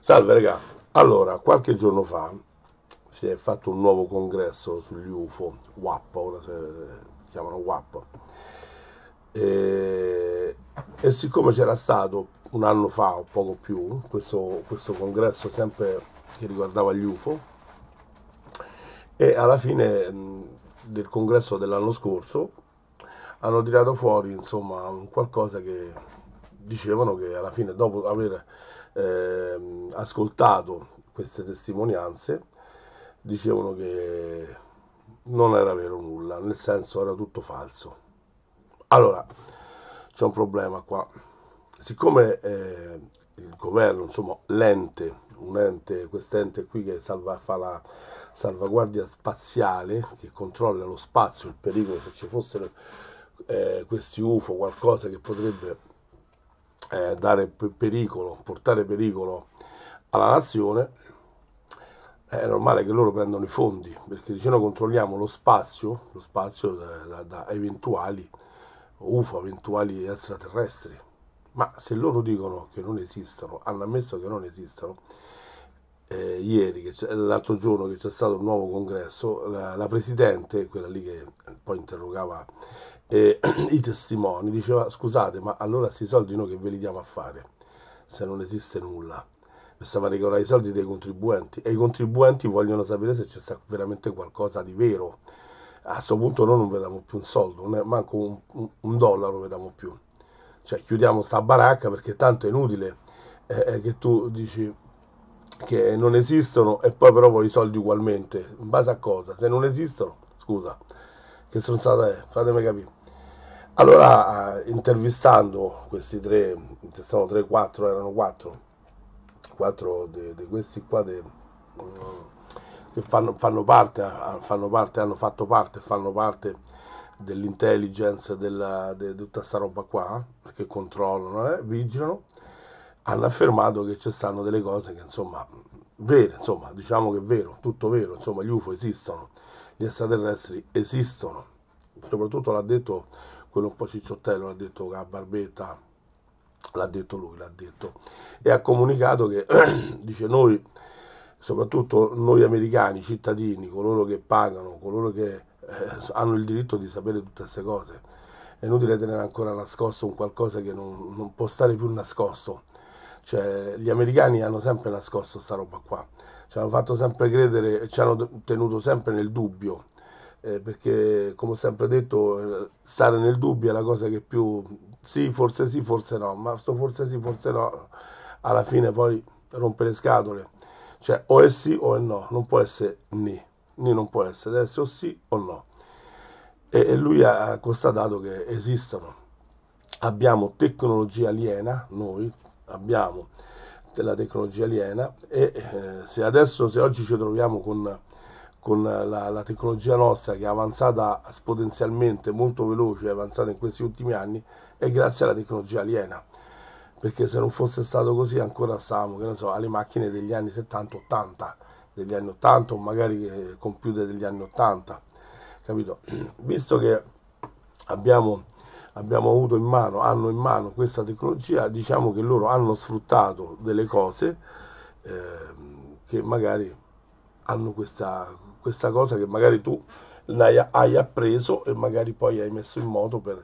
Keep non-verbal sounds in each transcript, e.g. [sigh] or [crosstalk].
Salve regà, allora qualche giorno fa si è fatto un nuovo congresso sugli UFO, WAP, ora si chiamano WAP, e, e siccome c'era stato un anno fa o poco più questo, questo congresso sempre che riguardava gli UFO, e alla fine del congresso dell'anno scorso hanno tirato fuori insomma qualcosa che dicevano che alla fine dopo aver eh, ascoltato queste testimonianze dicevano che non era vero nulla, nel senso era tutto falso. Allora, c'è un problema qua. Siccome eh, il governo, insomma, l'ente, un ente, quest'ente qui che salva, fa la salvaguardia spaziale, che controlla lo spazio, il pericolo, se ci fossero eh, questi UFO, qualcosa che potrebbe eh, dare pericolo, portare pericolo alla nazione, è normale che loro prendano i fondi, perché dice noi controlliamo lo spazio, lo spazio da, da, da eventuali UFO, eventuali extraterrestri. Ma se loro dicono che non esistono, hanno ammesso che non esistono, eh, ieri, l'altro giorno che c'è stato un nuovo congresso, la, la Presidente, quella lì che poi interrogava eh, [clears throat] i testimoni, diceva scusate ma allora questi soldi noi che ve li diamo a fare se non esiste nulla? Pensava regalare i soldi dei contribuenti e i contribuenti vogliono sapere se c'è sta veramente qualcosa di vero. A questo punto noi non vediamo più un soldo, non manco un, un, un dollaro vediamo più. Cioè chiudiamo sta baracca perché tanto è inutile eh, eh che tu dici che non esistono e poi però vuoi i soldi ugualmente, in base a cosa? Se non esistono, scusa, che sono state, fatemi capire. Allora, eh, intervistando questi tre, ci sono tre, quattro, erano quattro, quattro di questi qua de, mm, che fanno, fanno, parte, eh, fanno parte, hanno fatto parte, fanno parte dell'intelligence, della, di tutta questa roba qua, eh, che controllano, eh, vigilano, hanno affermato che ci stanno delle cose che insomma vere, insomma diciamo che è vero, tutto vero, insomma gli UFO esistono, gli extraterrestri esistono, soprattutto l'ha detto quello un po' cicciottello, l'ha detto la Barbetta, l'ha detto lui, l'ha detto, e ha comunicato che [clears throat] dice noi, soprattutto noi americani, cittadini, coloro che pagano, coloro che eh, hanno il diritto di sapere tutte queste cose, è inutile tenere ancora nascosto un qualcosa che non, non può stare più nascosto cioè, gli americani hanno sempre nascosto sta roba qua, ci hanno fatto sempre credere, ci hanno tenuto sempre nel dubbio, eh, perché come ho sempre detto, eh, stare nel dubbio è la cosa che più sì, forse sì, forse no, ma sto forse sì, forse no, alla fine poi rompe le scatole, cioè o è sì o è no, non può essere né, né non può essere, deve essere o sì o no. e, e lui ha constatato che esistono abbiamo tecnologia aliena, noi, abbiamo della tecnologia aliena e eh, se adesso, se oggi ci troviamo con, con la, la, tecnologia nostra che è avanzata esponenzialmente, molto veloce, è avanzata in questi ultimi anni, è grazie alla tecnologia aliena. Perché se non fosse stato così ancora stavamo, che ne so, alle macchine degli anni 70-80, degli anni 80 o magari eh, computer degli anni 80, capito? [clears throat] Visto che abbiamo abbiamo avuto in mano, hanno in mano questa tecnologia, diciamo che loro hanno sfruttato delle cose eh, che magari hanno questa, questa, cosa che magari tu hai appreso e magari poi hai messo in moto per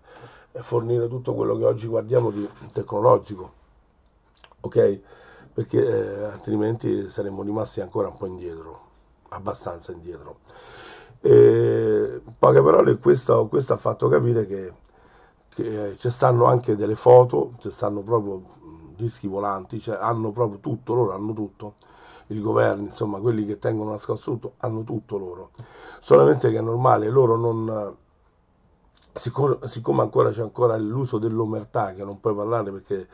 fornire tutto quello che oggi guardiamo di tecnologico, ok? Perché eh, altrimenti saremmo rimasti ancora un po' indietro, abbastanza indietro. E, poche parole, questo, questo ha fatto capire che eh, ci stanno anche delle foto, ci stanno proprio dischi volanti, cioè hanno proprio tutto, loro hanno tutto, il governo, insomma quelli che tengono nascosto tutto, hanno tutto loro, solamente che è normale, loro non, siccome, ancora c'è ancora l'uso dell'omertà, che non puoi parlare perché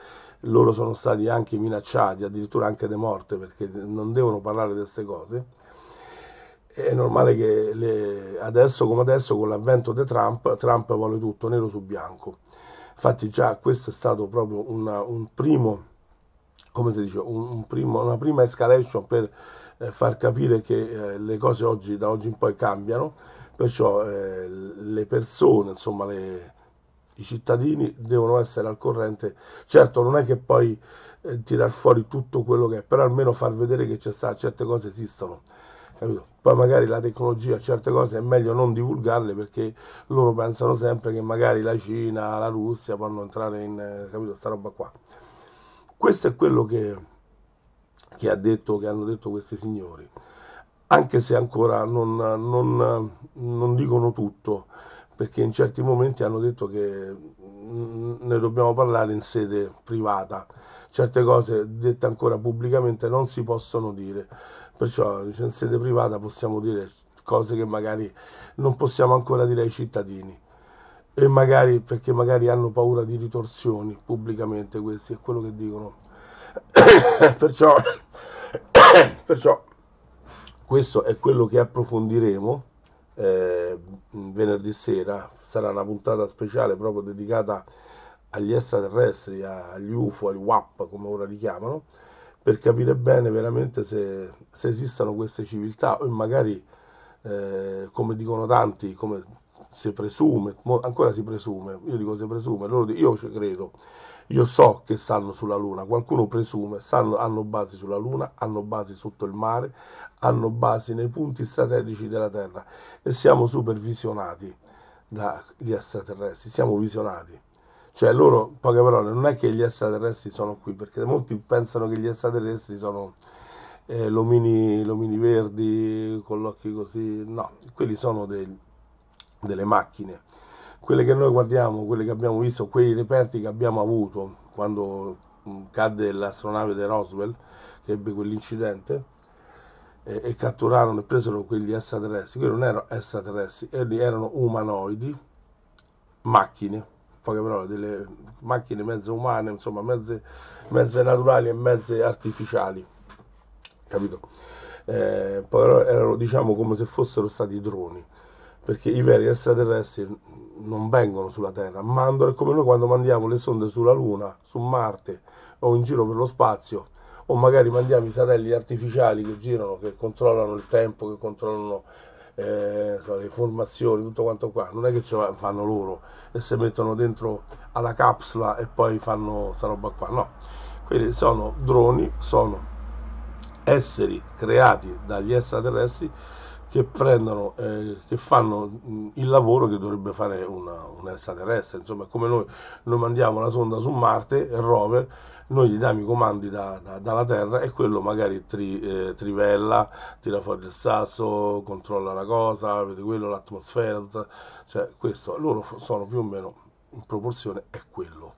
loro sono stati anche minacciati, addirittura anche de morte, perché non devono parlare di queste cose, è normale che le, adesso come adesso con l'avvento di Trump, Trump vuole tutto nero su bianco. Infatti già questo è stato proprio una, un primo, come si dice, un, un primo, una prima escalation per eh, far capire che eh, le cose oggi, da oggi in poi cambiano, perciò eh, le persone, insomma le, i cittadini devono essere al corrente. Certo non è che poi eh, tirar fuori tutto quello che è, però almeno far vedere che c'è sta, certe cose esistono Capito? Poi magari la tecnologia, certe cose è meglio non divulgarle perché loro pensano sempre che magari la Cina, la Russia vanno a entrare in capito, sta roba qua. Questo è quello che, che, detto, che hanno detto questi signori, anche se ancora non, non, non dicono tutto, perché in certi momenti hanno detto che mm, ne dobbiamo parlare in sede privata, certe cose dette ancora pubblicamente non si possono dire Perciò in diciamo, sede privata possiamo dire cose che magari non possiamo ancora dire ai cittadini e magari perché magari hanno paura di ritorsioni pubblicamente questi è quello che dicono [coughs] perciò, [coughs] perciò, questo è quello che approfondiremo eh, venerdì sera sarà una puntata speciale proprio dedicata agli extraterrestri agli UFO, agli WAP come ora li chiamano per capire bene veramente se, se esistano queste civiltà o magari, eh, come dicono tanti, come si presume, ancora si presume, io dico si presume, loro dicono, io ci credo, io so che stanno sulla Luna, qualcuno presume, stanno, hanno basi sulla Luna, hanno basi sotto il mare, hanno basi nei punti strategici della Terra e siamo supervisionati dagli extraterrestri, siamo visionati. Cioè loro, in poche parole, non è che gli extraterrestri sono qui, perché molti pensano che gli extraterrestri sono eh, l'omini, l'omini verdi con gli occhi così, no, quelli sono dei, delle macchine. Quelle che noi guardiamo, quelle che abbiamo visto, quei reperti che abbiamo avuto quando mm, cadde l'astronave di Roswell, che ebbe quell'incidente, e, e catturarono e presero quegli extraterrestri. Quelli non erano extraterrestri, erano umanoidi, macchine poche parole, delle macchine mezze umane, insomma, mezze, mezze naturali e mezze artificiali, capito? Eh, poi erano diciamo come se fossero stati droni, perché i veri extraterrestri non vengono sulla Terra, mandano, è come noi quando mandiamo le sonde sulla Luna, su Marte o in giro per lo spazio, o magari mandiamo i satelliti artificiali che girano, che controllano il tempo, che controllano eh, so, le formazioni, tutto quanto qua, non è che ce la fanno loro e si mettono dentro alla capsula e poi fanno sta roba qua, no. Quindi sono droni, sono esseri creati dagli extraterrestri che prendono, eh, che fanno mm, il lavoro che dovrebbe fare una, un extraterrestre, insomma, come noi, noi mandiamo la sonda su Marte, il rover, noi gli diamo i comandi da, da, dalla Terra e quello magari tri, eh, trivella, tira fuori il sasso, controlla la cosa, vede quello, l'atmosfera, tutta, cioè questo, loro sono più o meno in proporzione è quello,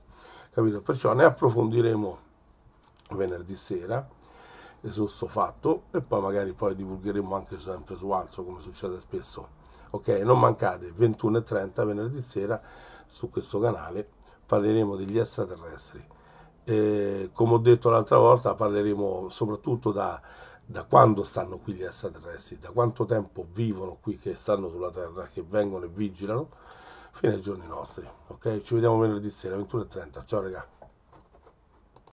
capito? Perciò ne approfondiremo venerdì sera su questo fatto e poi magari poi divulgheremo anche sempre su altro come succede spesso ok non mancate 21.30 venerdì sera su questo canale parleremo degli extraterrestri e, come ho detto l'altra volta parleremo soprattutto da, da quando stanno qui gli extraterrestri da quanto tempo vivono qui che stanno sulla terra che vengono e vigilano fino ai giorni nostri ok ci vediamo venerdì sera 21.30 ciao ragazzi